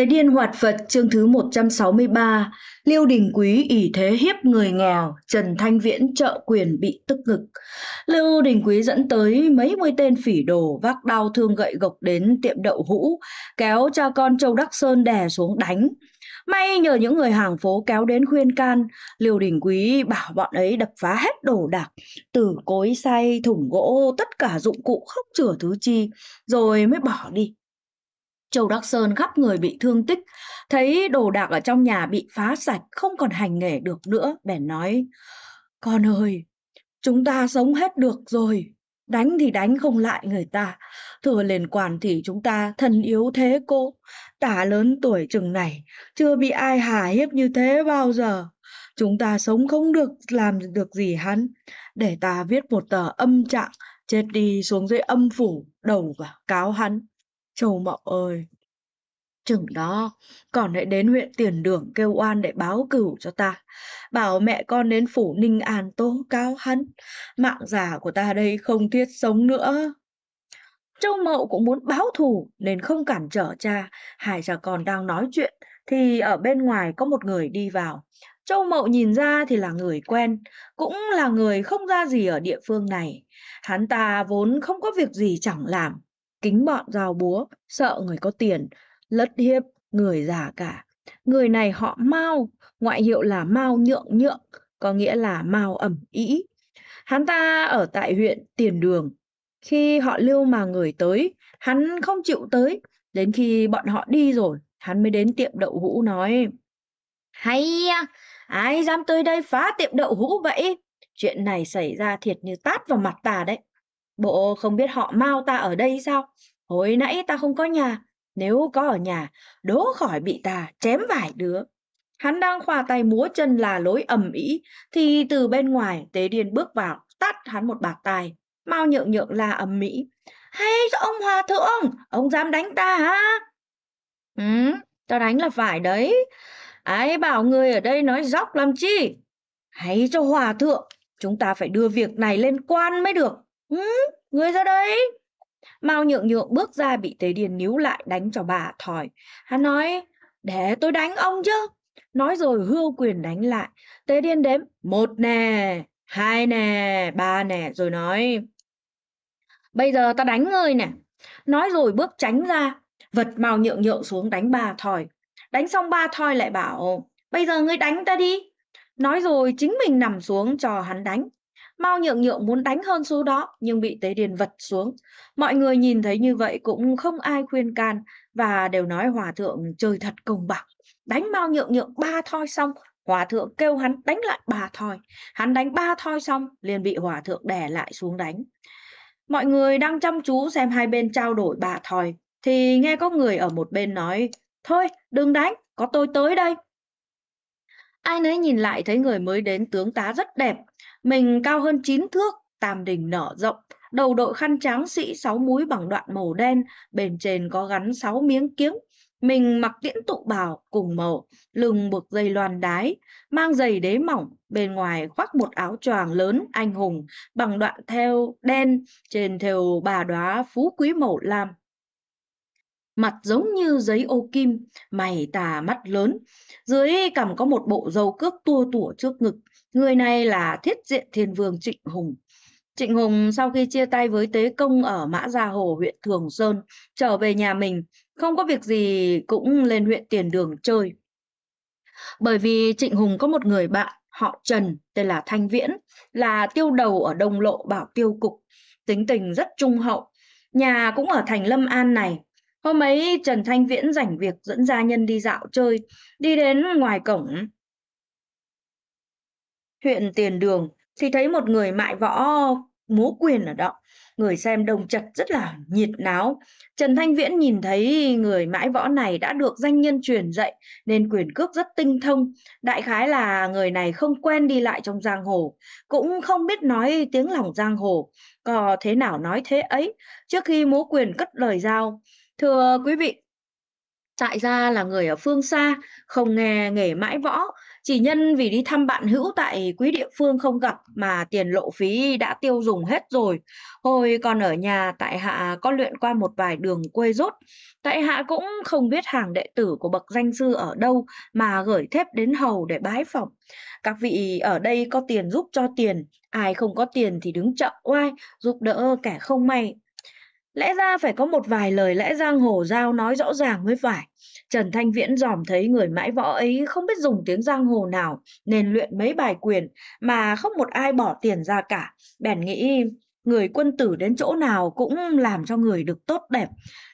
Tế điên hoạt Phật chương thứ 163, Liêu Đình Quý ỷ thế hiếp người nghèo, Trần Thanh Viễn trợ quyền bị tức ngực. Liêu Đình Quý dẫn tới mấy mươi tên phỉ đồ vác đao thương gậy gộc đến tiệm đậu hũ, kéo cha con Châu Đắc Sơn đè xuống đánh. May nhờ những người hàng phố kéo đến khuyên can, Liêu Đình Quý bảo bọn ấy đập phá hết đồ đạc, từ cối xay, thùng gỗ, tất cả dụng cụ khóc chừa thứ chi, rồi mới bỏ đi. Châu Đắc Sơn khắp người bị thương tích, thấy đồ đạc ở trong nhà bị phá sạch, không còn hành nghề được nữa, bèn nói, con ơi, chúng ta sống hết được rồi, đánh thì đánh không lại người ta, thừa liền quản thì chúng ta thân yếu thế cô, tả lớn tuổi chừng này, chưa bị ai hà hiếp như thế bao giờ. Chúng ta sống không được làm được gì hắn, để ta viết một tờ âm trạng, chết đi xuống dưới âm phủ, đầu và cáo hắn. Châu Mậu ơi! Chừng đó, còn lại đến huyện Tiền Đường kêu oan để báo cửu cho ta, bảo mẹ con đến phủ Ninh An tố cáo hắn, mạng giả của ta đây không thiết sống nữa. Châu Mậu cũng muốn báo thù nên không cản trở cha, hai cha con đang nói chuyện thì ở bên ngoài có một người đi vào. Châu Mậu nhìn ra thì là người quen, cũng là người không ra gì ở địa phương này. Hắn ta vốn không có việc gì chẳng làm, kính bọn rào búa, sợ người có tiền, lất hiếp, người già cả. Người này họ Mao, ngoại hiệu là Mao Nhượng Nhượng, có nghĩa là Mao ẩm ý. Hắn ta ở tại huyện Tiền Đường. Khi họ lưu mà người tới, hắn không chịu tới. Đến khi bọn họ đi rồi, hắn mới đến tiệm đậu hũ nói. Hay ai dám tới đây phá tiệm đậu hũ vậy? Chuyện này xảy ra thiệt như tát vào mặt ta đấy. Bộ không biết họ mau ta ở đây sao? Hồi nãy ta không có nhà, nếu có ở nhà, đố khỏi bị ta chém vài đứa. Hắn đang khoa tay múa chân là lối ầm ĩ thì từ bên ngoài Tế Điên bước vào, tát hắn một bạt tài mau nhượng nhượng là ầm mỹ Hay cho ông hòa thượng, ông dám đánh ta hả? Ừ, ta đánh là phải đấy. Ai bảo người ở đây nói dóc làm chi? hay cho hòa thượng, chúng ta phải đưa việc này lên quan mới được. Ừ, người ra đây Mao nhượng nhượng bước ra bị Tế Điền níu lại đánh cho bà thỏi. Hắn nói, để tôi đánh ông chứ. Nói rồi hưu quyền đánh lại. Tế Điền đếm, một nè, hai nè, ba nè, rồi nói, bây giờ ta đánh người nè. Nói rồi bước tránh ra, vật Mao nhượng nhượng xuống đánh bà thỏi. Đánh xong ba thoi lại bảo, bây giờ ngươi đánh ta đi. Nói rồi chính mình nằm xuống cho hắn đánh. Mao nhượng nhượng muốn đánh hơn số đó nhưng bị Tế Điền vật xuống. Mọi người nhìn thấy như vậy cũng không ai khuyên can và đều nói hòa thượng chơi thật công bằng. Đánh Mao nhượng nhượng ba thoi xong, hòa thượng kêu hắn đánh lại ba thoi. Hắn đánh ba thoi xong liền bị hòa thượng đè lại xuống đánh. Mọi người đang chăm chú xem hai bên trao đổi ba thoi thì nghe có người ở một bên nói Thôi đừng đánh, có tôi tới đây Ai nấy nhìn lại thấy người mới đến tướng tá rất đẹp, mình cao hơn chín thước, tam đỉnh nở rộng, đầu đội khăn trắng sĩ sáu múi bằng đoạn màu đen, bên trên có gắn sáu miếng kiếng. Mình mặc tiễn tụ bào cùng màu, lưng buộc dây loan đái, mang giày đế mỏng, bên ngoài khoác một áo choàng lớn anh hùng bằng đoạn theo đen, trên thều bà đóa phú quý màu lam mặt giống như giấy ô kim, mày tà mắt lớn. Dưới cầm có một bộ dầu cước tua tủa trước ngực. Người này là thiết diện thiên vương Trịnh Hùng. Trịnh Hùng sau khi chia tay với Tế Công ở Mã Gia Hồ, huyện Thường Sơn, trở về nhà mình, không có việc gì cũng lên huyện Tiền Đường chơi. Bởi vì Trịnh Hùng có một người bạn họ Trần tên là Thanh Viễn, là tiêu đầu ở Đông Lộ Bảo Tiêu Cục, tính tình rất trung hậu. Nhà cũng ở thành Lâm An này, Hôm ấy Trần Thanh Viễn rảnh việc dẫn gia nhân đi dạo chơi, đi đến ngoài cổng huyện Tiền Đường thì thấy một người mại võ múa quyền ở đó. Người xem đồng chật rất là nhiệt náo. Trần Thanh Viễn nhìn thấy người mãi võ này đã được danh nhân truyền dạy nên quyền cước rất tinh thông. Đại khái là người này không quen đi lại trong giang hồ, cũng không biết nói tiếng lòng giang hồ. Có thế nào nói thế ấy, trước khi múa quyền cất lời giao, Thưa quý vị, Tại gia là người ở phương xa, không nghe nghề mãi võ, chỉ nhân vì đi thăm bạn hữu tại quý địa phương không gặp mà tiền lộ phí đã tiêu dùng hết rồi. Hồi còn ở nhà, tại hạ có luyện qua một vài đường quê rốt. Tại hạ cũng không biết hàng đệ tử của bậc danh sư ở đâu mà gửi thép đến hầu để bái phỏng. Các vị ở đây có tiền giúp cho tiền, ai không có tiền thì đứng chợ oai, giúp đỡ kẻ không may Lẽ ra phải có một vài lời lẽ giang hồ giao nói rõ ràng mới phải. Trần Thanh Viễn dòm thấy người mãi võ ấy không biết dùng tiếng giang hồ nào, nên luyện mấy bài quyền mà không một ai bỏ tiền ra cả. Bèn nghĩ người quân tử đến chỗ nào cũng làm cho người được tốt đẹp.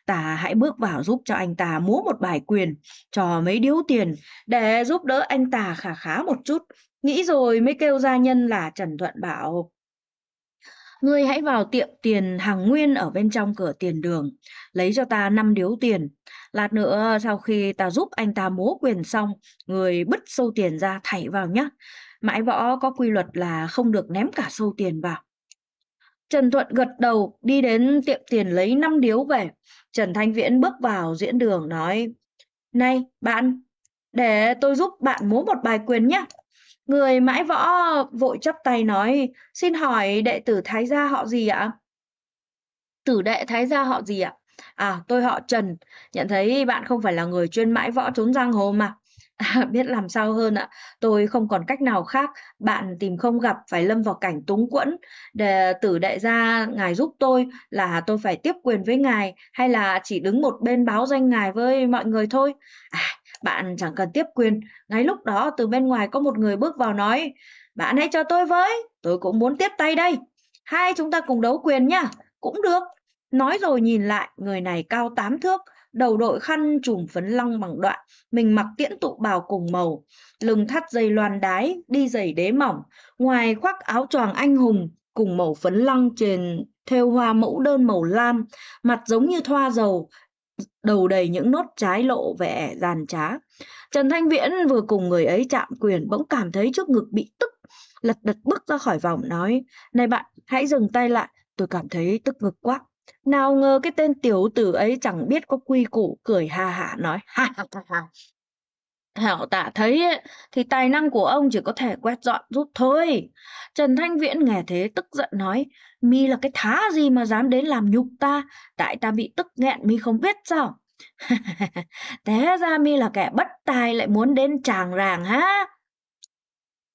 Ta hãy bước vào giúp cho anh ta múa một bài quyền, cho mấy điếu tiền để giúp đỡ anh ta khả khá một chút. Nghĩ rồi mới kêu gia nhân là Trần Thuận bảo Ngươi hãy vào tiệm tiền hàng nguyên ở bên trong cửa tiền đường, lấy cho ta 5 điếu tiền. Lát nữa sau khi ta giúp anh ta múa quyền xong, người bứt sâu tiền ra thảy vào nhé. Mãi võ có quy luật là không được ném cả sâu tiền vào. Trần Thuận gật đầu đi đến tiệm tiền lấy 5 điếu về. Trần Thanh Viễn bước vào diễn đường nói Này bạn, để tôi giúp bạn múa một bài quyền nhé. Người mãi võ vội chắp tay nói, xin hỏi đệ tử Thái gia họ gì ạ? Tử đệ Thái gia họ gì ạ? À, tôi họ Trần, nhận thấy bạn không phải là người chuyên mãi võ trốn giang hồ mà. À, biết làm sao hơn ạ, tôi không còn cách nào khác, bạn tìm không gặp phải lâm vào cảnh túng quẫn. Để tử đệ gia ngài giúp tôi là tôi phải tiếp quyền với ngài hay là chỉ đứng một bên báo danh ngài với mọi người thôi. À, bạn chẳng cần tiếp quyền, ngay lúc đó từ bên ngoài có một người bước vào nói, bạn hãy cho tôi với, tôi cũng muốn tiếp tay đây. Hai chúng ta cùng đấu quyền nhá, cũng được. Nói rồi nhìn lại, người này cao tám thước, đầu đội khăn trùm phấn long bằng đoạn, mình mặc tiễn tụ bào cùng màu, lưng thắt dây loan đái, đi giày đế mỏng, ngoài khoác áo choàng anh hùng cùng màu phấn lăng trên thêu hoa mẫu đơn màu lam, mặt giống như thoa dầu, đầu đầy những nốt trái lộ vẻ giàn trá. Trần Thanh Viễn vừa cùng người ấy chạm quyền bỗng cảm thấy trước ngực bị tức, lật đật bước ra khỏi vòng nói, này bạn, hãy dừng tay lại, tôi cảm thấy tức ngực quá. Nào ngờ cái tên tiểu tử ấy chẳng biết có quy củ, cười ha hả nói, ha ha ha ha, thảo tả thấy ấy, thì tài năng của ông chỉ có thể quét dọn giúp thôi. Trần Thanh Viễn nghe thế tức giận nói, mi là cái thá gì mà dám đến làm nhục ta, tại ta bị tức nghẹn mi không biết sao. té ra mi là kẻ bất tài lại muốn đến tràng ràng ha.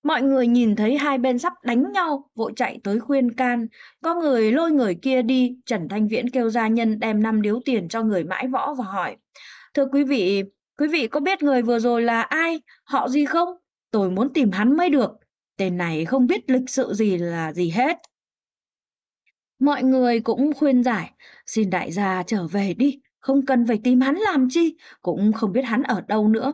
Mọi người nhìn thấy hai bên sắp đánh nhau, vội chạy tới khuyên can. Có người lôi người kia đi, Trần Thanh Viễn kêu gia nhân đem năm điếu tiền cho người mãi võ và hỏi. Thưa quý vị, Quý vị có biết người vừa rồi là ai, họ gì không? Tôi muốn tìm hắn mới được. Tên này không biết lịch sự gì là gì hết. Mọi người cũng khuyên giải, xin đại gia trở về đi, không cần phải tìm hắn làm chi, cũng không biết hắn ở đâu nữa.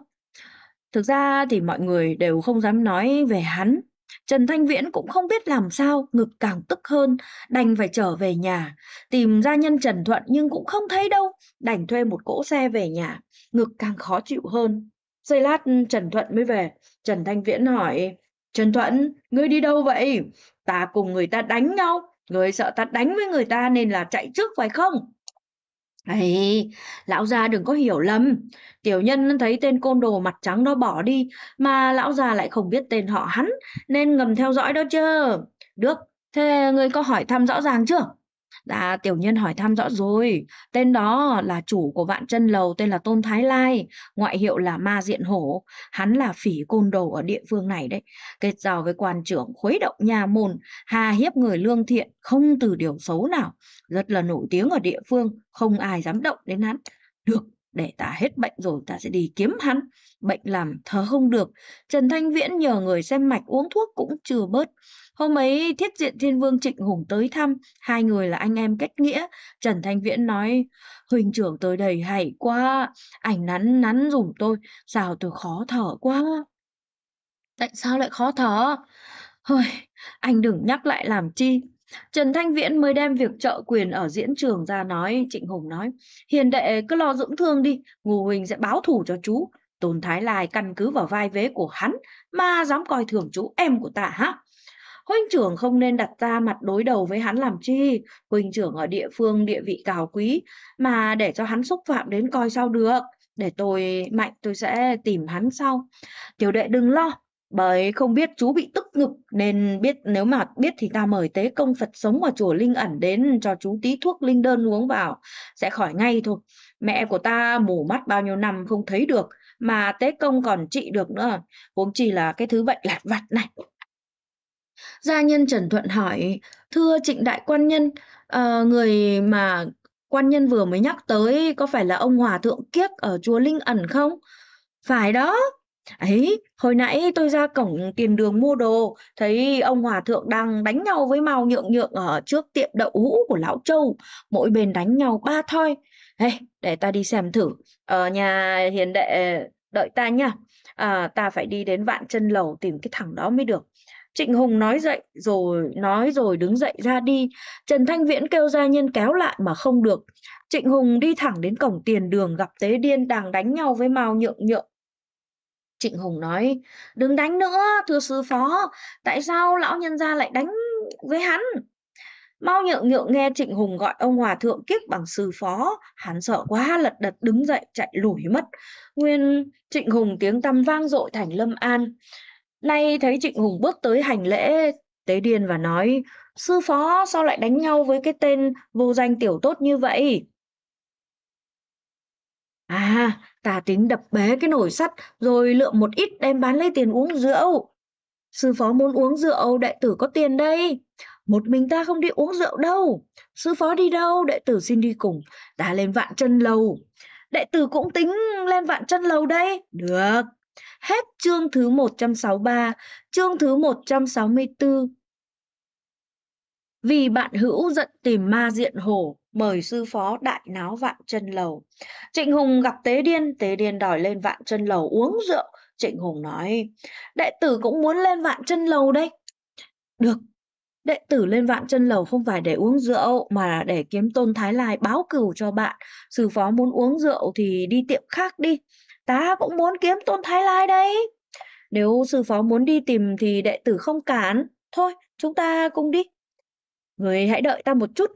Thực ra thì mọi người đều không dám nói về hắn Trần Thanh Viễn cũng không biết làm sao, ngực càng tức hơn, đành phải trở về nhà. Tìm ra nhân Trần Thuận nhưng cũng không thấy đâu, đành thuê một cỗ xe về nhà, ngực càng khó chịu hơn. Giây lát ừ, Trần Thuận mới về, Trần Thanh Viễn hỏi, Trần Thuận, ngươi đi đâu vậy? Ta cùng người ta đánh nhau, ngươi sợ ta đánh với người ta nên là chạy trước phải không? Ấy, lão già đừng có hiểu lầm. Tiểu nhân thấy tên côn đồ mặt trắng đó bỏ đi mà lão già lại không biết tên họ hắn nên ngầm theo dõi đó chứ. Được, thế người có hỏi thăm rõ ràng chưa? Dạ, tiểu nhân hỏi thăm rõ rồi. Tên đó là chủ của vạn chân lầu tên là Tôn Thái Lai, ngoại hiệu là Ma Diện Hổ. Hắn là phỉ côn đồ ở địa phương này đấy. Kết giao với quan trưởng khuấy động nhà môn, hà hiếp người lương thiện, không từ điều xấu nào. Rất là nổi tiếng ở địa phương, không ai dám động đến hắn. Được, để ta hết bệnh rồi ta sẽ đi kiếm hắn. Bệnh làm thở không được. Trần Thanh Viễn nhờ người xem mạch uống thuốc cũng chưa bớt. Hôm ấy thiết diện thiên vương Trịnh Hùng tới thăm, hai người là anh em kết nghĩa. Trần Thanh Viễn nói, huynh trưởng tới đầy hay quá, ảnh nắn nắn dùm tôi, sao tôi khó thở quá. Tại sao lại khó thở? Hơi, anh đừng nhắc lại làm chi, Trần Thanh Viễn mới đem việc trợ quyền ở diễn trường ra nói, Trịnh Hùng nói, hiền đệ cứ lo dưỡng thương đi, Ngô Huỳnh sẽ báo thủ cho chú. Tôn Thái Lai căn cứ vào vai vế của hắn mà dám coi thường chú em của ta hả? huynh trưởng không nên đặt ra mặt đối đầu với hắn làm chi huynh trưởng ở địa phương địa vị cao quý mà để cho hắn xúc phạm đến coi sao được để tôi mạnh tôi sẽ tìm hắn sau tiểu đệ đừng lo bởi không biết chú bị tức ngực nên biết nếu mà biết thì ta mời tế công Phật sống ở chùa Linh ẩn đến cho chú tí thuốc linh đơn uống vào sẽ khỏi ngay thôi. Mẹ của ta mù mắt bao nhiêu năm không thấy được mà tế công còn trị được nữa. Huống chi là cái thứ bệnh lạt vặt này. Gia nhân Trần Thuận hỏi: "Thưa Trịnh Đại Quan Nhân, ờ, người mà quan nhân vừa mới nhắc tới có phải là ông Hòa Thượng Kiếc ở chùa Linh Ẩn không?" "Phải đó. Ấy, hồi nãy tôi ra cổng tiền đường mua đồ, thấy ông Hòa Thượng đang đánh nhau với Mao Nhượng Nhượng ở trước tiệm đậu hũ của lão Châu, mỗi bên đánh nhau ba thoi. hey để ta đi xem thử. Ở ờ, nhà hiền đệ đợi ta nha. À, ta phải đi đến Vạn Chân Lầu tìm cái thằng đó mới được. Trịnh Hùng nói dậy rồi nói rồi đứng dậy ra đi. Trần Thanh Viễn kêu gia nhân kéo lại mà không được. Trịnh Hùng đi thẳng đến cổng tiền đường gặp Tế Điên đang đánh nhau với Mao Nhượng Nhượng. Trịnh Hùng nói, đừng đánh nữa, thưa sư phó, tại sao lão nhân gia lại đánh với hắn? Mau nhượng nhượng nghe Trịnh Hùng gọi ông Hòa Thượng kiếp bằng sư phó, hắn sợ quá lật đật đứng dậy chạy lủi mất. Nguyên Trịnh Hùng tiếng tăm vang dội thành Lâm An. Nay thấy Trịnh Hùng bước tới hành lễ, Tế Điền và nói, Sư phó sao lại đánh nhau với cái tên vô danh tiểu tốt như vậy? À, ta tính đập bế cái nồi sắt rồi lượm một ít đem bán lấy tiền uống rượu. Sư phó muốn uống rượu, đệ tử có tiền đây. Một mình ta không đi uống rượu đâu. Sư phó đi đâu, đệ tử xin đi cùng. Ta lên vạn chân lầu. Đệ tử cũng tính lên vạn chân lầu đây. Được, hết chương thứ 163, chương thứ 164. Vì bạn hữu giận tìm ma diện hổ, mời sư phó đại náo vạn chân lầu. Trịnh Hùng gặp Tế Điên, Tế Điên đòi lên vạn chân lầu uống rượu. Trịnh Hùng nói, đệ tử cũng muốn lên vạn chân lầu đấy. Được, đệ tử lên vạn chân lầu không phải để uống rượu mà để kiếm tôn thái lai báo cửu cho bạn. Sư phó muốn uống rượu thì đi tiệm khác đi ta cũng muốn kiếm tôn thái lai đây nếu sư phó muốn đi tìm thì đệ tử không cản thôi chúng ta cùng đi người hãy đợi ta một chút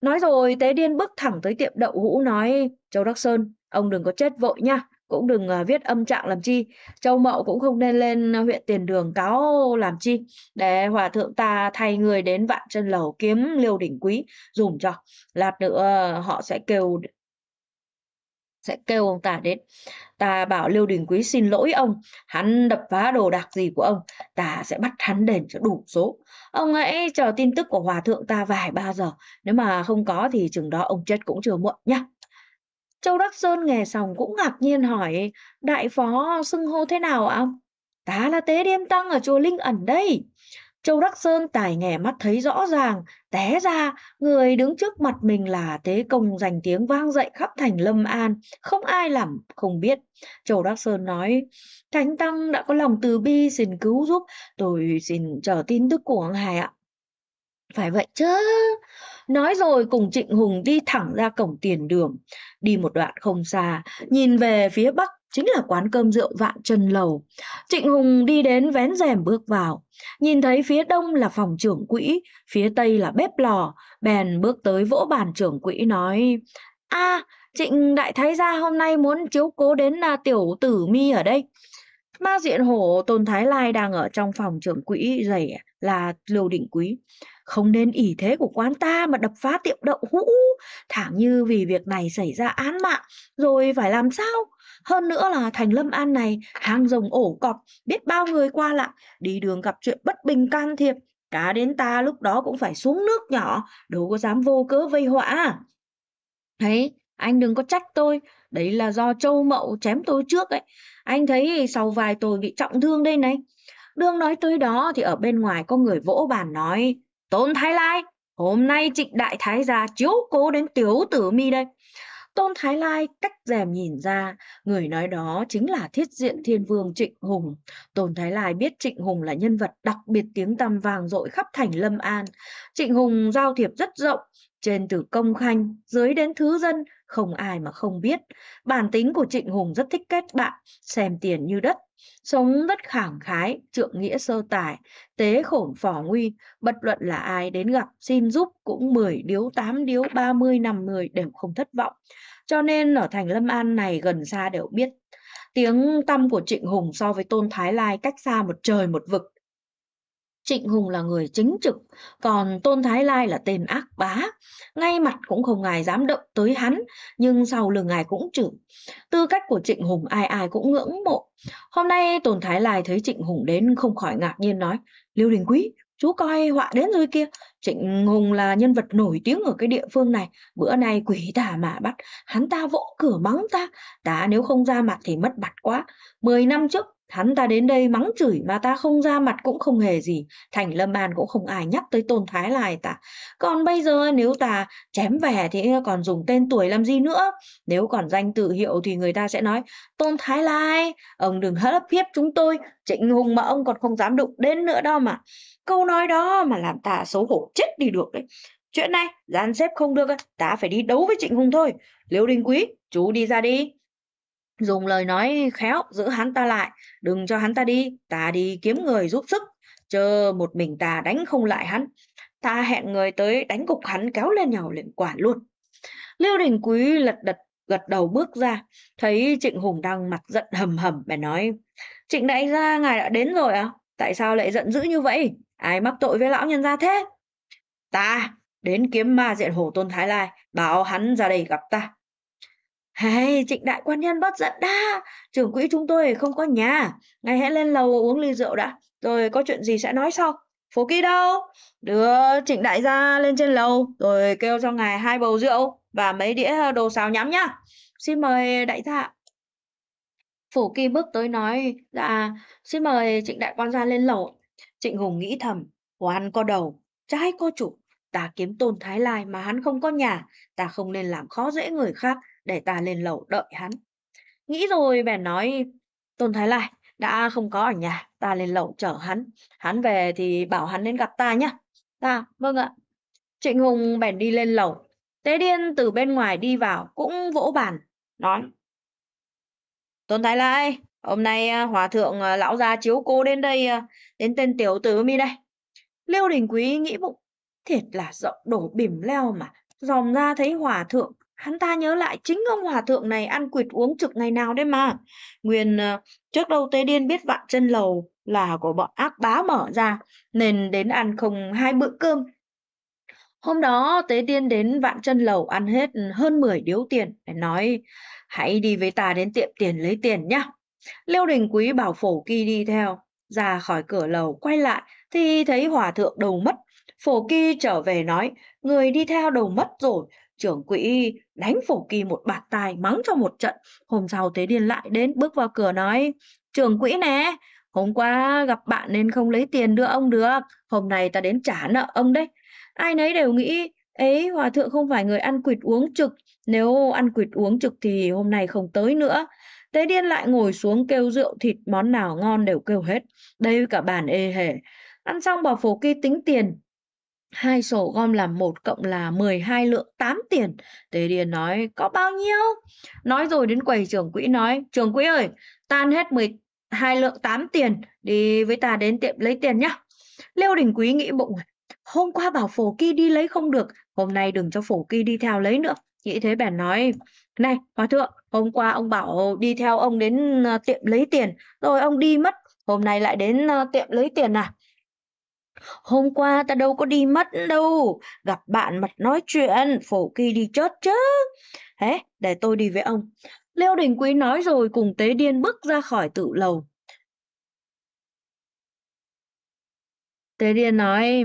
nói rồi tế điên bước thẳng tới tiệm đậu hũ nói châu đắc sơn ông đừng có chết vội nha cũng đừng à, viết âm trạng làm chi châu mậu cũng không nên lên à, huyện tiền đường cáo làm chi để hòa thượng ta thay người đến vạn chân lầu kiếm liêu đỉnh quý dùng cho lát nữa à, họ sẽ kêu sẽ kêu ông ta đến ta bảo lưu đình quý xin lỗi ông hắn đập phá đồ đạc gì của ông ta sẽ bắt hắn đền cho đủ số ông hãy chờ tin tức của hòa thượng ta vài ba giờ nếu mà không có thì chừng đó ông chết cũng chưa muộn nhá châu đắc sơn nghe xong cũng ngạc nhiên hỏi đại phó xưng hô thế nào ạ Ta là tế điêm tăng ở chùa linh ẩn đây Châu Đắc Sơn tài nghề mắt thấy rõ ràng, té ra, người đứng trước mặt mình là Tế Công giành tiếng vang dậy khắp thành Lâm An, không ai làm không biết. Châu Đắc Sơn nói, Thánh Tăng đã có lòng từ bi xin cứu giúp, tôi xin chờ tin tức của ngài ạ. Phải vậy chứ. Nói rồi cùng Trịnh Hùng đi thẳng ra cổng tiền đường. Đi một đoạn không xa, nhìn về phía bắc chính là quán cơm rượu Vạn trần Lầu. Trịnh Hùng đi đến vén rèm bước vào, nhìn thấy phía đông là phòng trưởng quỹ, phía tây là bếp lò, bèn bước tới vỗ bàn trưởng quỹ nói: "A, à, Trịnh đại thái gia hôm nay muốn chiếu cố đến là tiểu tử mi ở đây." Ma diện hổ Tôn Thái Lai đang ở trong phòng trưởng quỹ giày là liều Định Quý. Không nên ỷ thế của quán ta mà đập phá tiệm đậu hũ, thẳng như vì việc này xảy ra án mạng, rồi phải làm sao? Hơn nữa là thành Lâm An này hàng rồng ổ cọp, biết bao người qua lại, đi đường gặp chuyện bất bình can thiệp, cả đến ta lúc đó cũng phải xuống nước nhỏ, đâu có dám vô cớ vây họa. thấy anh đừng có trách tôi, đấy là do Châu Mậu chém tôi trước ấy. Anh thấy sau vài tôi bị trọng thương đây này. Đương nói tới đó thì ở bên ngoài có người vỗ bàn nói, Tôn Thái Lai, hôm nay trịnh đại thái gia chiếu cố đến tiểu tử mi đây Tôn Thái Lai cách rèm nhìn ra, người nói đó chính là thiết diện thiên vương Trịnh Hùng. Tôn Thái Lai biết Trịnh Hùng là nhân vật đặc biệt tiếng tăm vàng dội khắp thành Lâm An. Trịnh Hùng giao thiệp rất rộng, trên từ công khanh, dưới đến thứ dân, không ai mà không biết. Bản tính của Trịnh Hùng rất thích kết bạn, xem tiền như đất, sống rất khẳng khái trượng nghĩa sơ tài tế khổn phỏ nguy bất luận là ai đến gặp xin giúp cũng 10 điếu 8 điếu 30 50 đều không thất vọng cho nên ở thành Lâm An này gần xa đều biết tiếng tâm của Trịnh Hùng so với Tôn Thái Lai cách xa một trời một vực Trịnh Hùng là người chính trực, còn Tôn Thái Lai là tên ác bá. Ngay mặt cũng không ngài dám động tới hắn, nhưng sau lưng ngài cũng chửi. Tư cách của Trịnh Hùng ai ai cũng ngưỡng mộ. Hôm nay Tôn Thái Lai thấy Trịnh Hùng đến không khỏi ngạc nhiên nói, Liêu Đình Quý, chú coi họa đến rồi kia, Trịnh Hùng là nhân vật nổi tiếng ở cái địa phương này, bữa nay quỷ tà mà bắt, hắn ta vỗ cửa mắng ta, ta nếu không ra mặt thì mất mặt quá. Mười năm trước, hắn ta đến đây mắng chửi mà ta không ra mặt cũng không hề gì, Thành Lâm An cũng không ai nhắc tới Tôn Thái Lai ta. Còn bây giờ nếu ta chém vẻ thì còn dùng tên tuổi làm gì nữa, nếu còn danh tự hiệu thì người ta sẽ nói, Tôn Thái Lai, ông đừng hấp hiếp chúng tôi, Trịnh Hùng mà ông còn không dám đụng đến nữa đâu mà. Câu nói đó mà làm ta xấu hổ chết đi được đấy chuyện này gian xếp không được ta phải đi đấu với trịnh hùng thôi liễu đình quý chú đi ra đi dùng lời nói khéo giữ hắn ta lại đừng cho hắn ta đi ta đi kiếm người giúp sức chờ một mình ta đánh không lại hắn ta hẹn người tới đánh cục hắn kéo lên nhau liền quản luôn liêu đình quý lật đật gật đầu bước ra thấy trịnh hùng đang mặt giận hầm hầm bèn nói trịnh đại gia ngài đã đến rồi à tại sao lại giận dữ như vậy ai mắc tội với lão nhân gia thế ta đến kiếm ma diện hổ tôn thái lai bảo hắn ra đây gặp ta hay trịnh đại quan nhân bất giận đa trưởng quỹ chúng tôi không có nhà ngài hãy lên lầu uống ly rượu đã rồi có chuyện gì sẽ nói sau phố ký đâu đưa trịnh đại gia lên trên lầu rồi kêu cho ngài hai bầu rượu và mấy đĩa đồ xào nhắm nhá xin mời đại gia phủ kỳ bước tới nói dạ xin mời trịnh đại quan gia lên lầu trịnh hùng nghĩ thầm hoàn có đầu trái có chủ ta kiếm tôn Thái Lai mà hắn không có nhà, ta không nên làm khó dễ người khác để ta lên lầu đợi hắn. Nghĩ rồi bèn nói, tôn Thái Lai đã không có ở nhà, ta lên lầu chở hắn, hắn về thì bảo hắn đến gặp ta nhé. Ta, vâng ạ. Trịnh Hùng bèn đi lên lầu, Tế Điên từ bên ngoài đi vào cũng vỗ bàn, nói. Tôn Thái Lai, hôm nay à, hòa thượng à, lão gia chiếu cố đến đây, à, đến tên tiểu tử mi đây. Liêu Đình Quý nghĩ bụng, Thiệt là giọng đổ bìm leo mà. Dòm ra thấy hòa thượng, hắn ta nhớ lại chính ông hòa thượng này ăn quỵt uống trực ngày nào đấy mà. Nguyên ờ, trước đâu tế Điên biết vạn chân lầu là của bọn ác bá mở ra, nên đến ăn không hai bữa cơm. Hôm đó Tế Tiên đến vạn chân lầu ăn hết hơn 10 điếu tiền, để nói hãy đi với ta đến tiệm tiền lấy tiền nhá. Liêu đình quý bảo phổ kỳ đi theo, ra khỏi cửa lầu quay lại thì thấy hòa thượng đầu mất Phổ Kỳ trở về nói, người đi theo đầu mất rồi. Trưởng quỹ đánh Phổ Kỳ một bạt tài mắng cho một trận. Hôm sau Tế Điên lại đến bước vào cửa nói, trưởng quỹ nè, hôm qua gặp bạn nên không lấy tiền đưa ông được. Hôm nay ta đến trả nợ ông đấy. Ai nấy đều nghĩ, ấy hòa thượng không phải người ăn quỵt uống trực. Nếu ăn quỵt uống trực thì hôm nay không tới nữa. Tế Điên lại ngồi xuống kêu rượu thịt món nào ngon đều kêu hết. Đây cả bàn ê hề. Ăn xong bà phổ kỳ tính tiền, Hai sổ gom là một cộng là 12 lượng 8 tiền. Tề Điền nói có bao nhiêu? Nói rồi đến quầy trưởng quỹ nói, trưởng quỹ ơi, tan hết 12 lượng 8 tiền, đi với ta đến tiệm lấy tiền nhá. Liêu Đình Quý nghĩ bụng, hôm qua bảo phổ kỳ đi lấy không được, hôm nay đừng cho phổ kỳ đi theo lấy nữa. Nghĩ thế bèn nói, này, hòa thượng, hôm qua ông bảo đi theo ông đến ờ, tiệm lấy tiền, rồi ông đi mất, hôm nay lại đến ờ, tiệm lấy tiền à? Hôm qua ta đâu có đi mất đâu, gặp bạn mặt nói chuyện, phổ kỳ đi chớt chứ. Thế, để tôi đi với ông. Liêu Đình Quý nói rồi cùng Tế Điên bước ra khỏi tự lầu. Tế Điên nói,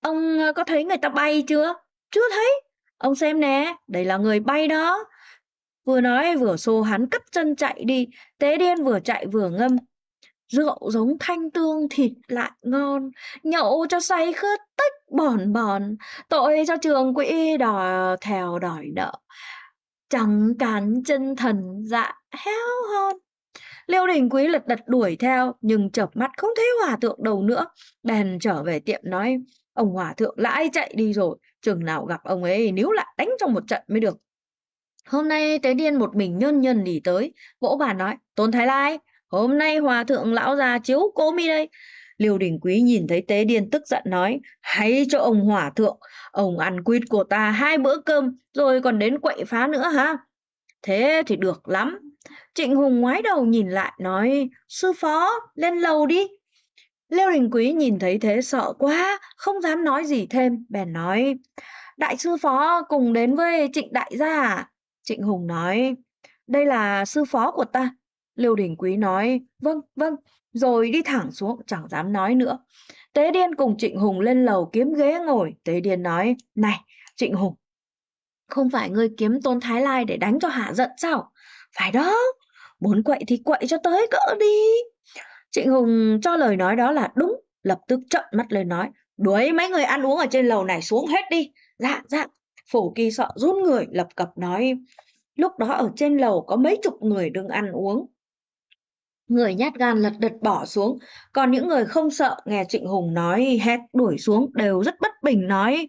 ông ờ, có thấy người ta bay chưa? Chưa thấy. Ông xem nè, đây là người bay đó. Vừa nói vừa xô hắn cất chân chạy đi, Tế Điên vừa chạy vừa ngâm rượu giống thanh tương thịt lại ngon, nhậu cho say khướt tách bòn bòn, tội cho trường quỹ đòi thèo đòi nợ, chẳng cán chân thần dạ héo hon. Liêu đình quý lật đật đuổi theo, nhưng chợp mắt không thấy hòa thượng đâu nữa, bèn trở về tiệm nói, ông hòa thượng lại chạy đi rồi, chừng nào gặp ông ấy nếu lại đánh trong một trận mới được. Hôm nay Tế Điên một mình nhân nhân đi tới, vỗ bàn nói, Tôn Thái Lai, Hôm nay hòa thượng lão già chiếu cố mi đây. Liêu đình quý nhìn thấy tế điên tức giận nói, hãy cho ông hòa thượng, ông ăn quýt của ta hai bữa cơm rồi còn đến quậy phá nữa hả? Thế thì được lắm. Trịnh Hùng ngoái đầu nhìn lại nói, sư phó, lên lầu đi. Liêu đình quý nhìn thấy thế sợ quá, không dám nói gì thêm, bèn nói, đại sư phó cùng đến với trịnh đại gia à? Trịnh Hùng nói, đây là sư phó của ta, Lưu Đình Quý nói, vâng, vâng, rồi đi thẳng xuống, chẳng dám nói nữa. Tế Điên cùng Trịnh Hùng lên lầu kiếm ghế ngồi. Tế Điên nói, này, Trịnh Hùng, không phải ngươi kiếm Tôn Thái Lai để đánh cho hạ giận sao? Phải đó, muốn quậy thì quậy cho tới cỡ đi. Trịnh Hùng cho lời nói đó là đúng, lập tức trợn mắt lên nói, đuổi mấy người ăn uống ở trên lầu này xuống hết đi. Dạ, dạ, phổ kỳ sợ rút người, lập cập nói, lúc đó ở trên lầu có mấy chục người đừng ăn uống, Người nhát gan lật đật bỏ xuống, còn những người không sợ nghe Trịnh Hùng nói hét đuổi xuống đều rất bất bình nói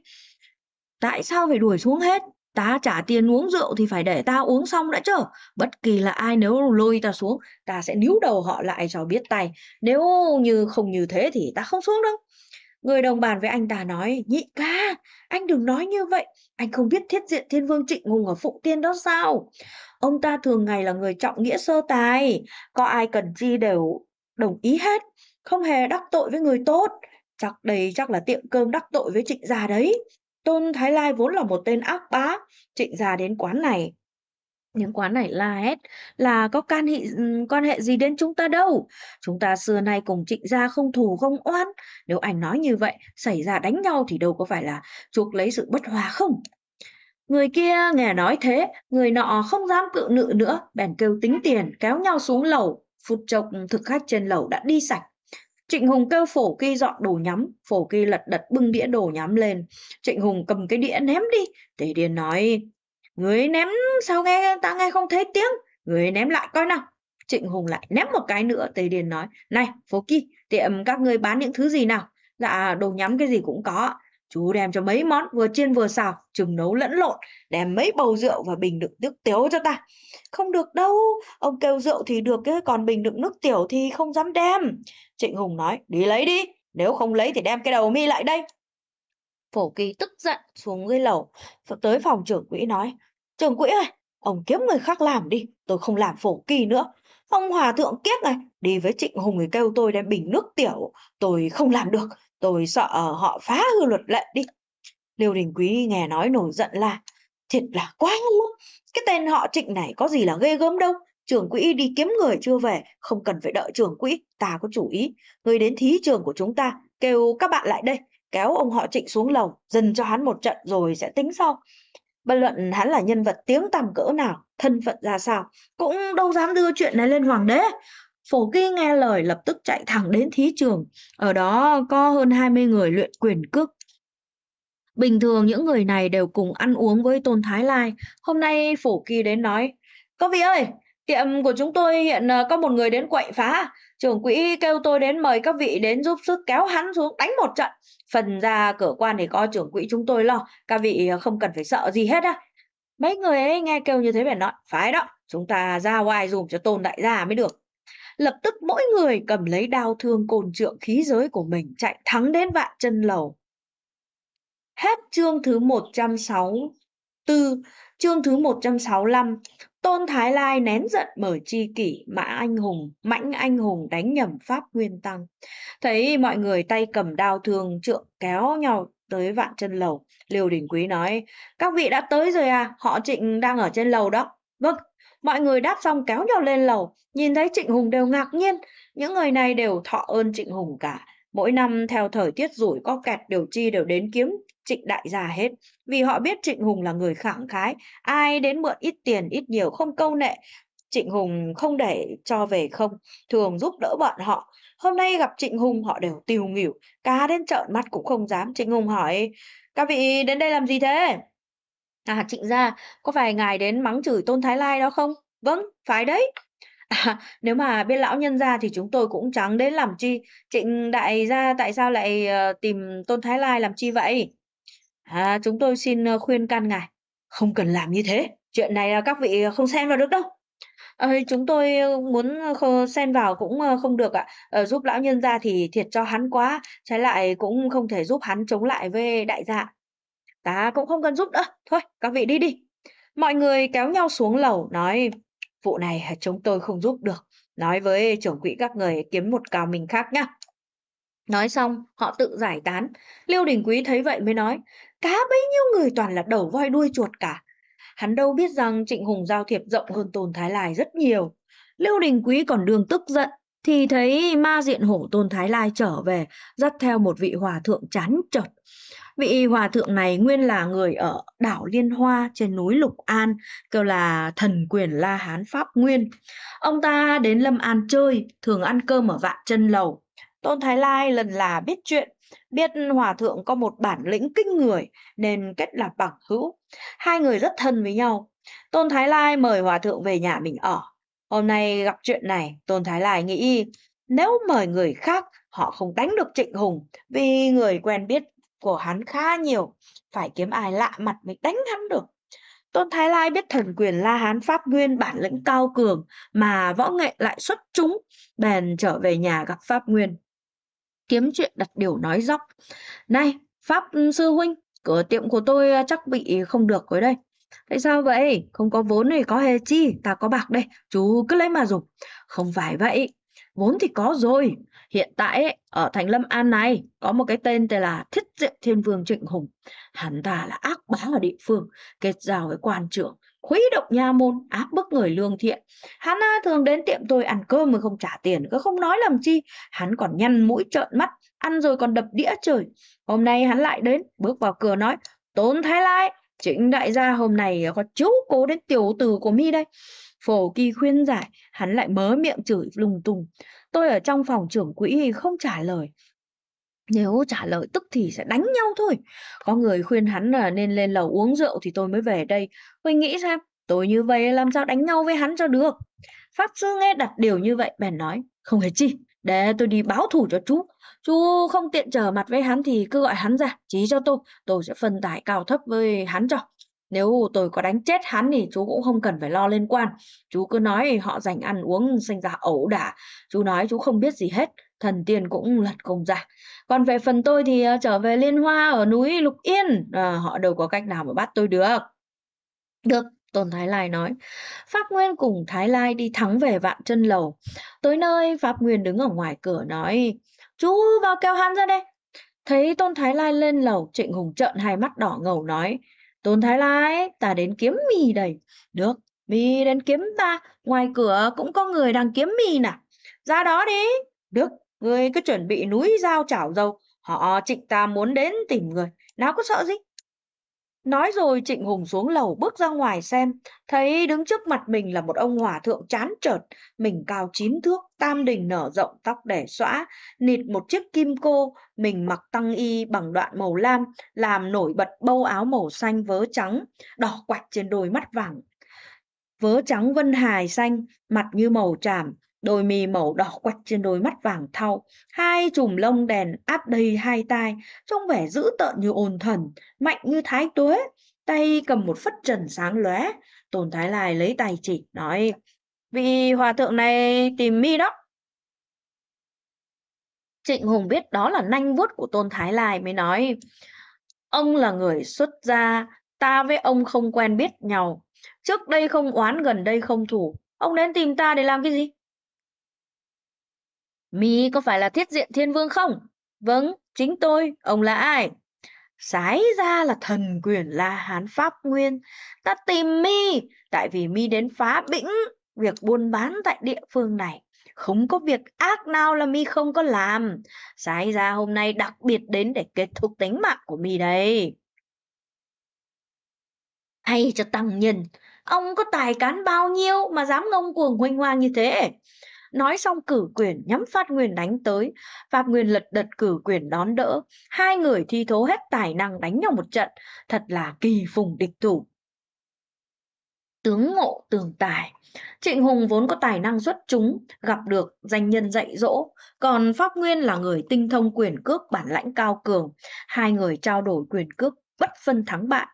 Tại sao phải đuổi xuống hết? Ta trả tiền uống rượu thì phải để ta uống xong đã chứ. Bất kỳ là ai nếu lôi ta xuống, ta sẽ níu đầu họ lại cho biết tay. Nếu như không như thế thì ta không xuống đâu. Người đồng bàn với anh ta nói, nhị ca, anh đừng nói như vậy, anh không biết thiết diện thiên vương trịnh hùng ở phụ Tiên đó sao? Ông ta thường ngày là người trọng nghĩa sơ tài, có ai cần chi đều đồng ý hết, không hề đắc tội với người tốt. Chắc đây chắc là tiệm cơm đắc tội với trịnh gia đấy. Tôn Thái Lai vốn là một tên ác bá, trịnh gia đến quán này những quán này la hét là có can hệ ừ, quan hệ gì đến chúng ta đâu. Chúng ta xưa nay cùng Trịnh gia không thù không oan Nếu anh nói như vậy, xảy ra đánh nhau thì đâu có phải là chuộc lấy sự bất hòa không? Người kia nghe nói thế, người nọ không dám cự nữ nữa, bèn kêu tính tiền, kéo nhau xuống lầu. phụt chốc ừ, thực khách trên lầu đã đi sạch. Trịnh Hùng kêu Phổ Kỳ dọn đồ nhắm, Phổ Kỳ lật đật bưng đĩa đồ nhắm lên. Trịnh Hùng cầm cái đĩa ném đi, Tề Điền nói, người ném sao nghe ta nghe không thấy tiếng người ném lại coi nào trịnh hùng lại ném một cái nữa tây điền nói này phố kỳ tiệm các người bán những thứ gì nào dạ đồ nhắm cái gì cũng có chú đem cho mấy món vừa chiên vừa xào chừng nấu lẫn lộn đem mấy bầu rượu và bình đựng nước tiếu cho ta không được đâu ông kêu rượu thì được cái còn bình đựng nước tiểu thì không dám đem trịnh hùng nói đi lấy đi nếu không lấy thì đem cái đầu mi lại đây Phổ Kỳ tức giận xuống dưới lầu, tới phòng trưởng quỹ nói, trưởng quỹ ơi, ông kiếm người khác làm đi, tôi không làm Phổ Kỳ nữa. Ông Hòa Thượng kiếp này, đi với Trịnh Hùng người kêu tôi đem bình nước tiểu, tôi không làm được, tôi sợ họ phá hư luật lệ đi. Liêu Đình Quý nghe nói nổi giận là, thiệt là quá luôn, cái tên họ Trịnh này có gì là ghê gớm đâu, trưởng quỹ đi kiếm người chưa về, không cần phải đợi trưởng quỹ, ta có chủ ý. Người đến thí trường của chúng ta, kêu các bạn lại đây, kéo ông họ trịnh xuống lầu dần cho hắn một trận rồi sẽ tính sau bất luận hắn là nhân vật tiếng tầm cỡ nào thân phận ra sao cũng đâu dám đưa chuyện này lên hoàng đế Phổ Kỳ nghe lời lập tức chạy thẳng đến thí trường, ở đó có hơn 20 người luyện quyền cước. Bình thường những người này đều cùng ăn uống với Tôn Thái Lai, hôm nay Phổ Kỳ đến nói, "Các vị ơi, tiệm của chúng tôi hiện ờ, có một người đến quậy phá, Trưởng quỹ kêu tôi đến mời các vị đến giúp sức kéo hắn xuống đánh một trận. Phần ra cửa quan thì có trưởng quỹ chúng tôi lo, các vị ờ, không cần phải sợ gì hết á. Mấy người ấy nghe kêu như thế phải nói, phải đó, chúng ta ra ngoài dùm cho tôn đại gia mới được. Lập tức mỗi người cầm lấy đau thương cồn trượng khí giới của mình chạy thắng đến vạn chân lầu. Hết chương thứ 164 Chương thứ 165 Tôn Thái Lai nén giận bởi chi kỷ mã anh hùng, mãnh anh hùng đánh nhầm pháp nguyên tăng. Thấy mọi người tay cầm đao thương trượng kéo nhau tới vạn chân lầu. Liều Đình Quý nói, các vị đã tới rồi à, họ trịnh đang ở trên lầu đó. Vâng, mọi người đáp xong kéo nhau lên lầu, nhìn thấy trịnh hùng đều ngạc nhiên. Những người này đều thọ ơn trịnh hùng cả, Mỗi năm theo thời tiết rủi có kẹt điều chi đều đến kiếm Trịnh Đại Gia hết. Vì họ biết Trịnh Hùng là người khẳng khái, ai đến mượn ít tiền ít nhiều không câu nệ. Trịnh Hùng không để cho về không, thường giúp đỡ bọn họ. Hôm nay gặp Trịnh Hùng họ đều tiêu nghỉu, cá đến trợn mắt cũng không dám. Trịnh Hùng hỏi, các vị đến đây làm gì thế? À, Trịnh gia, có phải ngài đến mắng chửi Tôn Thái Lai đó không? Vâng, phải đấy. À, nếu mà bên lão nhân gia thì chúng tôi cũng chẳng đến làm chi. Trịnh đại gia tại sao lại ờ, tìm Tôn Thái Lai làm chi vậy? À, chúng tôi xin ờ, khuyên can ngài. Không cần làm như thế. Chuyện này là ờ, các vị ờ, không xen vào được đâu. Ờ, chúng tôi ờ, muốn xen vào cũng ờ, không được ạ. Ờ, giúp lão nhân gia thì thiệt cho hắn quá. Trái lại cũng không thể giúp hắn chống lại với đại gia. Ta cũng không cần giúp nữa. Thôi, các vị đi đi. Mọi người kéo nhau xuống lầu, nói vụ này chúng tôi không giúp được. Nói với trưởng quỹ các người kiếm một cao mình khác nhá. Nói xong, họ tự giải tán. Liêu Đình Quý thấy vậy mới nói, cá bấy nhiêu người toàn là đầu voi đuôi chuột cả. Hắn đâu biết rằng Trịnh Hùng giao thiệp rộng hơn Tôn Thái Lai rất nhiều. Liêu Đình Quý còn đường tức giận, thì thấy ma diện hổ Tôn Thái Lai trở về, dắt theo một vị hòa thượng chán chật Vị hòa thượng này nguyên là người ở đảo Liên Hoa trên núi Lục An, kêu là thần quyền La Hán Pháp Nguyên. Ông ta đến Lâm An chơi, thường ăn cơm ở vạn chân lầu. Tôn Thái Lai lần là biết chuyện, biết hòa thượng có một bản lĩnh kinh người nên kết làm bằng hữu. Hai người rất thân với nhau. Tôn Thái Lai mời hòa thượng về nhà mình ở. Hôm nay gặp chuyện này, Tôn Thái Lai nghĩ nếu mời người khác họ không đánh được Trịnh Hùng vì người quen biết của hắn khá nhiều, phải kiếm ai lạ mặt mới đánh hắn được. Tôn Thái Lai biết thần quyền La Hán Pháp Nguyên bản lĩnh cao cường mà võ nghệ lại xuất chúng, bèn trở về nhà gặp Pháp Nguyên. Kiếm chuyện đặt điều nói dóc. Này, Pháp Sư Huynh, cửa tiệm của tôi à, chắc bị không được rồi đây. Tại sao vậy? Không có vốn thì có hề chi, ta có bạc đây, chú cứ lấy mà dùng. Không phải vậy, vốn thì có rồi, hiện tại ấy, ở thành Lâm An này có một cái tên tên là Thiết Diện Thiên Vương Trịnh Hùng hắn ta là ác bá ở địa phương kết giao với quan trưởng khuấy động nha môn áp bức người lương thiện hắn thường đến tiệm tôi ăn cơm mà không trả tiền cứ không nói làm chi hắn còn nhăn mũi trợn mắt ăn rồi còn đập đĩa trời hôm nay hắn lại đến bước vào cửa nói tôn thái lai trịnh đại gia hôm nay có chú cố đến tiểu tử của mi đây phổ kỳ khuyên giải hắn lại mớ miệng chửi lùng tùng tôi ở trong phòng trưởng quỹ thì không trả lời nếu trả lời tức thì sẽ đánh nhau thôi có người khuyên hắn là nên lên lầu uống rượu thì tôi mới về đây huynh nghĩ xem tôi như vậy làm sao đánh nhau với hắn cho được pháp sư nghe đặt điều như vậy bèn nói không hề chi để tôi đi báo thủ cho chú chú không tiện trở mặt với hắn thì cứ gọi hắn ra chỉ cho tôi tôi sẽ phân tải cao thấp với hắn cho nếu tôi có đánh chết hắn thì chú cũng không cần phải lo liên quan chú cứ nói họ dành ăn uống sinh ra ẩu đả chú nói chú không biết gì hết thần tiên cũng lật công ra còn về phần tôi thì ờ, trở về liên hoa ở núi lục yên à, họ đâu có cách nào mà bắt tôi được được Tôn Thái Lai nói. Pháp Nguyên cùng Thái Lai đi thắng về vạn chân lầu. Tới nơi, Pháp Nguyên đứng ở ngoài cửa nói, chú vào kêu hắn ra đây. Thấy Tôn Thái Lai lên lầu, Trịnh Hùng trợn hai mắt đỏ ngầu nói, Tôn Thái Lai, ta đến kiếm mì đây. Được, mì đến kiếm ta, ngoài cửa cũng có người đang kiếm mì nè. Ra đó đi. Được, người cứ chuẩn bị núi dao chảo dầu. Họ trịnh ta muốn đến tìm người. Nào có sợ gì? Nói rồi Trịnh Hùng xuống lầu bước ra ngoài xem, thấy đứng trước mặt mình là một ông hòa thượng chán chợt, mình cao chín thước, tam đình nở rộng tóc để xõa, nịt một chiếc kim cô, mình mặc tăng y bằng đoạn màu lam, làm nổi bật bâu áo màu xanh vớ trắng, đỏ quạch trên đôi mắt vàng. Vớ trắng vân hài xanh, mặt như màu tràm, đôi mi màu đỏ quạch trên đôi mắt vàng thau, hai chùm lông đèn áp đầy hai tai, trông vẻ dữ tợn như ôn thần, mạnh như thái tuế, tay cầm một phất trần sáng lóe. Tôn Thái Lai lấy tay chỉ, nói, vị hòa thượng này tìm mi đó. Trịnh Hùng biết đó là nanh vuốt của Tôn Thái Lai mới nói, ông là người xuất gia, ta với ông không quen biết nhau. Trước đây không oán, gần đây không thủ. Ông đến tìm ta để làm cái gì? Mi có phải là thiết diện thiên vương không? Vâng, chính tôi, ông là ai? Sái ra là thần quyền La Hán Pháp Nguyên. Ta tìm Mi, tại vì Mi đến phá bĩnh việc buôn bán tại địa phương này. Không có việc ác nào là Mi không có làm. Sái ra hôm nay đặc biệt đến để kết thúc tính mạng của Mi đây. Hay cho tăng nhân, ông có tài cán bao nhiêu mà dám ngông cuồng huynh hoang như thế? nói xong cử quyền nhắm phát nguyên đánh tới pháp nguyên lật đật cử quyền đón đỡ hai người thi thố hết tài năng đánh nhau một trận thật là kỳ phùng địch thủ tướng ngộ tường tài trịnh hùng vốn có tài năng xuất chúng gặp được danh nhân dạy dỗ còn pháp nguyên là người tinh thông quyền cước bản lãnh cao cường hai người trao đổi quyền cước bất phân thắng bại.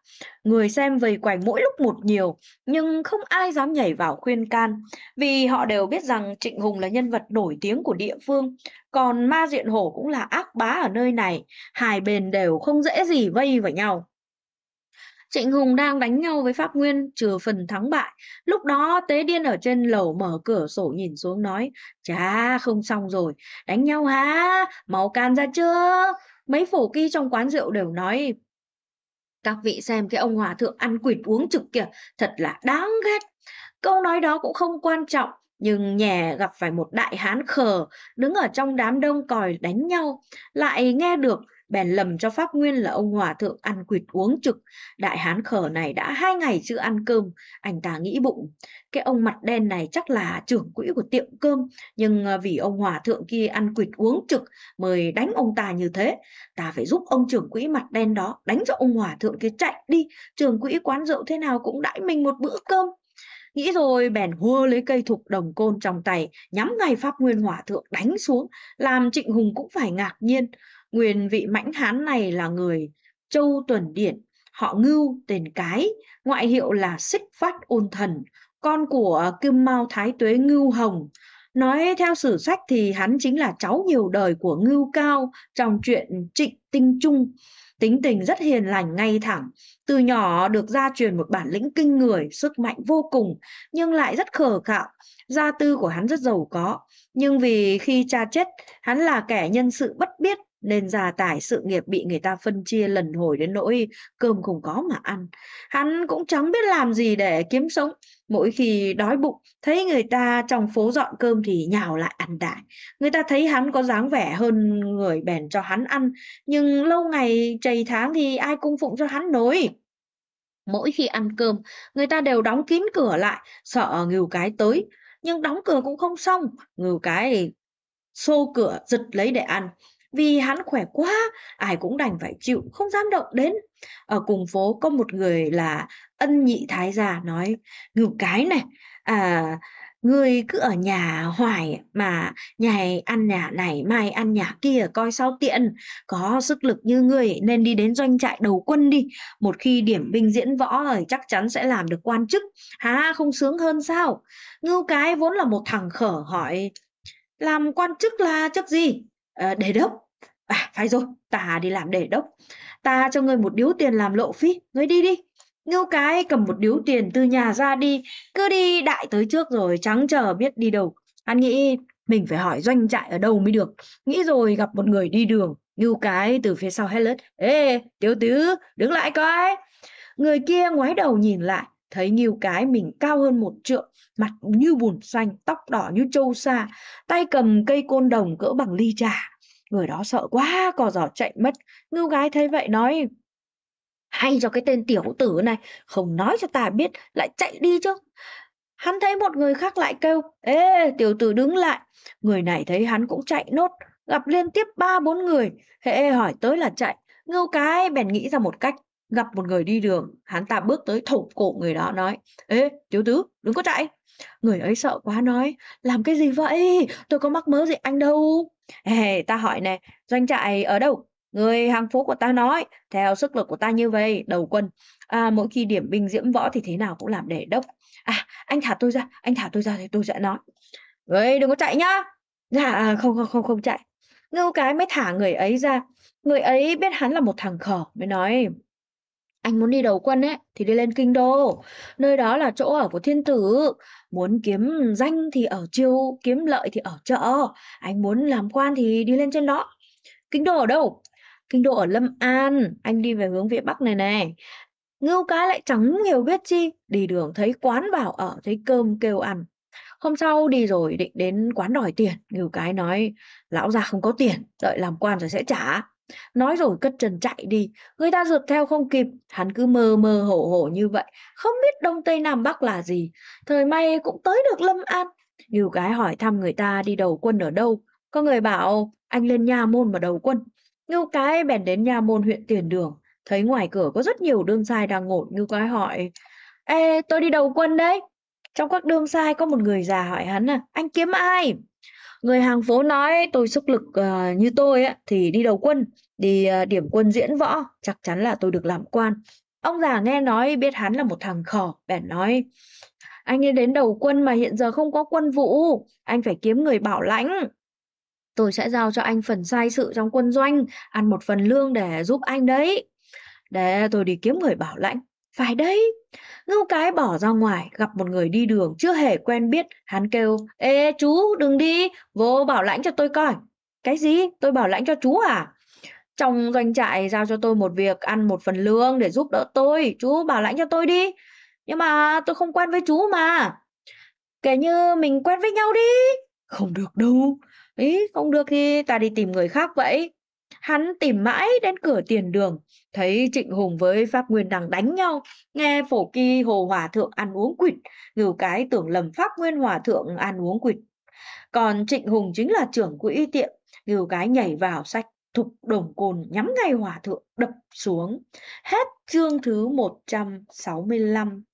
Người xem vây quanh mỗi lúc một nhiều, nhưng không ai dám nhảy vào khuyên can, vì họ đều biết rằng Trịnh Hùng là nhân vật nổi tiếng của địa phương, còn Ma Diện Hổ cũng là ác bá ở nơi này, hai bên đều không dễ gì vây vào nhau. Trịnh Hùng đang đánh nhau với Pháp Nguyên trừ phần thắng bại. Lúc đó Tế Điên ở trên lầu mở cửa sổ nhìn xuống nói Chà không xong rồi, đánh nhau hả? Máu can ra chưa? Mấy phổ kỳ trong quán rượu đều nói các vị xem cái ông hòa thượng ăn quỵt uống trực kìa thật là đáng ghét câu nói đó cũng không quan trọng nhưng nhè gặp phải một đại hán khờ đứng ở trong đám đông còi đánh nhau lại nghe được bèn lầm cho pháp nguyên là ông hòa thượng ăn quỵt uống trực đại hán khở này đã hai ngày chưa ăn cơm anh ta nghĩ bụng cái ông mặt đen này chắc là trưởng quỹ của tiệm cơm nhưng ờ, vì ông hòa thượng kia ăn quỵt uống trực mời đánh ông ta như thế ta phải giúp ông trưởng quỹ mặt đen đó đánh cho ông hòa thượng kia chạy đi trưởng quỹ quán rượu thế nào cũng đãi mình một bữa cơm Nghĩ rồi bèn hua lấy cây thục đồng côn trong tay, nhắm ngay Pháp Nguyên hòa Thượng đánh xuống, làm Trịnh Hùng cũng phải ngạc nhiên. Nguyên vị mãnh hán này là người Châu Tuần Điện, họ Ngưu tên Cái, ngoại hiệu là Xích Phát Ôn Thần, con của Kim Mao Thái Tuế Ngưu Hồng. Nói theo sử sách thì hắn chính là cháu nhiều đời của Ngưu Cao trong chuyện Trịnh Tinh Trung. Tính tình rất hiền lành ngay thẳng, từ nhỏ được gia truyền một bản lĩnh kinh người, sức mạnh vô cùng, nhưng lại rất khờ khạo. Gia tư của hắn rất giàu có, nhưng vì khi cha chết, hắn là kẻ nhân sự bất biết nên gia tài sự nghiệp bị người ta phân chia lần hồi đến nỗi cơm không có mà ăn hắn cũng chẳng biết làm gì để kiếm sống mỗi khi đói bụng thấy người ta trong phố dọn cơm thì nhào lại ăn đại người ta thấy hắn có dáng vẻ hơn người bèn cho hắn ăn nhưng lâu ngày trầy tháng thì ai cung phụng cho hắn nổi mỗi khi ăn cơm người ta đều đóng kín cửa lại sợ ngưu cái tới nhưng đóng cửa cũng không xong ngưu cái xô cửa giật lấy để ăn vì hắn khỏe quá ai cũng đành phải chịu không dám động đến ở cùng phố có một người là ân nhị thái già nói ngưu cái này à ngươi cứ ở nhà hoài mà ngày ăn nhà này mai ăn nhà kia coi sao tiện có sức lực như người nên đi đến doanh trại đầu quân đi một khi điểm binh diễn võ rồi chắc chắn sẽ làm được quan chức há không sướng hơn sao ngưu cái vốn là một thằng khở hỏi làm quan chức là chức gì Ờ, đề đốc à phải rồi ta đi làm đề đốc ta cho người một điếu tiền làm lộ phí, người đi đi ngưu cái cầm một điếu tiền từ nhà ra đi cứ đi đại tới trước rồi trắng chờ biết đi đâu anh nghĩ mình phải hỏi doanh trại ở đâu mới được nghĩ rồi gặp một người đi đường ngưu cái từ phía sau hét lớn ê tiểu tứ đứng lại coi người kia ngoái đầu nhìn lại thấy nghiêu cái mình cao hơn một trượng mặt như bùn xanh tóc đỏ như trâu sa tay cầm cây côn đồng cỡ bằng ly trà người đó sợ quá cò giỏ chạy mất ngưu gái thấy vậy nói hay cho cái tên tiểu tử này không nói cho ta biết lại chạy đi chứ hắn thấy một người khác lại kêu ê tiểu tử đứng lại người này thấy hắn cũng chạy nốt gặp liên tiếp ba bốn người hệ hỏi tới là chạy ngưu cái bèn nghĩ ra một cách gặp một người đi đường hắn ta bước tới thủng cổ người đó nói ê thiếu tứ đừng có chạy người ấy sợ quá nói làm cái gì vậy tôi có mắc mớ gì anh đâu ê ta hỏi nè doanh trại ở đâu người hàng phố của ta nói theo sức lực của ta như vậy đầu quân à, mỗi khi điểm binh diễm võ thì thế nào cũng làm để đốc à anh thả tôi ra anh thả tôi ra thì tôi sẽ nói người đừng có chạy nhá dạ à, không không không không chạy ngưu cái mới thả người ấy ra người ấy biết hắn là một thằng khờ mới nói anh muốn đi đầu quân ấy thì đi lên kinh đô nơi đó là chỗ ở của thiên tử muốn kiếm danh thì ở chiêu kiếm lợi thì ở chợ anh muốn làm quan thì đi lên trên đó kinh đô ở đâu kinh đô ở lâm an anh đi về hướng phía bắc này này ngưu cái lại chẳng hiểu biết chi đi đường thấy quán bảo ở thấy cơm kêu ăn hôm sau đi rồi định đến quán đòi tiền ngưu cái nói lão già không có tiền đợi làm quan rồi sẽ trả Nói rồi cất trần chạy đi, người ta rượt theo không kịp, hắn cứ mơ mơ hổ hổ như vậy, không biết Đông Tây Nam Bắc là gì. Thời may cũng tới được Lâm An. Nhiều cái hỏi thăm người ta đi đầu quân ở đâu, có người bảo anh lên nhà môn mà đầu quân. Ngưu cái bèn đến nhà môn huyện Tiền Đường, thấy ngoài cửa có rất nhiều đương sai đang ngồi Ngưu cái hỏi, Ê, tôi đi đầu quân đấy. Trong các đương sai có một người già hỏi hắn à, anh kiếm ai? Người hàng phố nói tôi sức lực à, như tôi ấy, thì đi đầu quân, đi à, điểm quân diễn võ, chắc chắn là tôi được làm quan. Ông già nghe nói biết hắn là một thằng khỏ, bèn nói, anh ấy đến đầu quân mà hiện giờ không có quân vụ, anh phải kiếm người bảo lãnh. Tôi sẽ giao cho anh phần sai sự trong quân doanh, ăn một phần lương để giúp anh đấy. Để tôi đi kiếm người bảo lãnh, phải đấy ngưu cái bỏ ra ngoài gặp một người đi đường chưa hề quen biết hắn kêu ê chú đừng đi vô bảo lãnh cho tôi coi cái gì tôi bảo lãnh cho chú à trong doanh trại giao cho tôi một việc ăn một phần lương để giúp đỡ tôi chú bảo lãnh cho tôi đi nhưng mà tôi không quen với chú mà kể như mình quen với nhau đi không được đâu ý không được thì ta đi tìm người khác vậy Hắn tìm mãi đến cửa tiền đường, thấy Trịnh Hùng với Pháp Nguyên đang đánh nhau, nghe phổ kỳ hồ hòa thượng ăn uống quỵt, ngửi cái tưởng lầm Pháp Nguyên hòa thượng ăn uống quỵt. Còn Trịnh Hùng chính là trưởng quỹ tiệm, ngửi cái nhảy vào sách thục đồng cồn nhắm ngay hòa thượng đập xuống. Hết chương thứ 165.